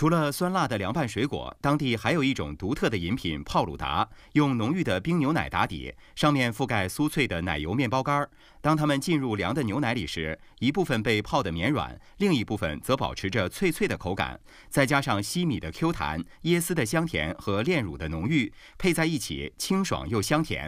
除了酸辣的凉拌水果，当地还有一种独特的饮品——泡鲁达，用浓郁的冰牛奶打底，上面覆盖酥脆的奶油面包干。当它们进入凉的牛奶里时，一部分被泡得绵软，另一部分则保持着脆脆的口感。再加上西米的 Q 弹、椰丝的香甜和炼乳的浓郁，配在一起清爽又香甜。